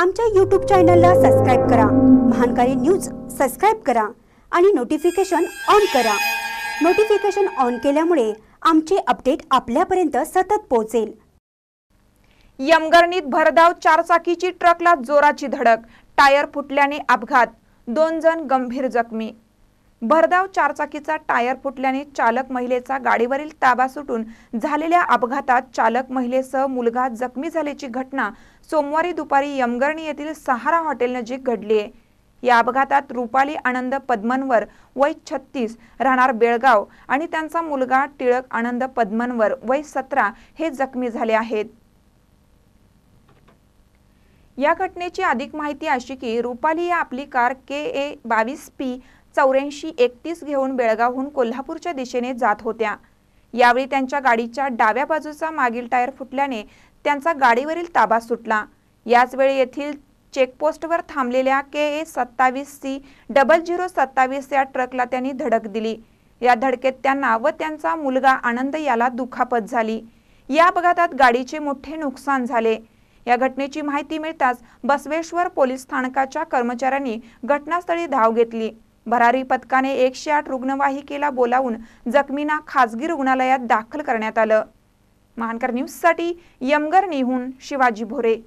आमच्या यूट्यूब चॅनलला सबस्क्राईब करा महानकारी न्यूज सबस्क्राईब करा आणि नोटिफिकेशन ऑन करा नोटिफिकेशन ऑन केल्यामुळे आमचे अपडेट आपल्यापर्यंत सतत पोहोचेल यमगरणीत भरधाव चारचाकीची ट्रकला जोराची धडक टायर फुटल्याने अपघात दोन जण गंभीर जखमी भरधाव चारचाकीचा टायर फुटल्याने चालक महिलेचा गाडीवरील ताबा सुटून झालेल्या अपघातात चालक महिलेसह मुलगा जखमी झाल्याची घटना सोमवारी दुपारी यमगर्णी येथील सहारा हॉटेल नजीक घडली आहे या अपघातात रुपाली आनंद पद्मनवर वय छत्तीस राहणार बेळगाव आणि त्यांचा मुलगा टिळक आनंद पद्मनवर वय सतरा हे जखमी झाले आहेत या घटनेची अधिक माहिती अशी की रुपाली या आपली कार के ए बावीस पी चौऱ्याऐंशी एकतीस घेऊन बेळगावहून कोल्हापूरच्या दिशेने जात होत्या यावेळी त्यांच्या गाडीच्या डाव्या बाजूचा मागील टायर फुटल्याने त्यांचा गाडीवरील ताबा सुटला याचवेळी येथील चेकपोस्टवर थांबलेल्या के ए सत्तावीस सी डबल झिरो सत्तावीस या ट्रकला त्यांनी धडक दिली या धडकेत त्यांना व त्यांचा मुलगा आनंद याला दुखापत झाली या अपघातात गाडीचे मोठे नुकसान झाले या घटनेची माहिती मिळताच बसवेश्वर पोलीस स्थानकाच्या कर्मचाऱ्यांनी घटनास्थळी धाव घेतली भरारी पथकाने एकशे आठ रुग्णवाहिकेला बोलावून जखमींना खासगी रुग्णालयात दाखल करण्यात आलं महानकर न्यूजसाठी यमगर निहून शिवाजी भोरे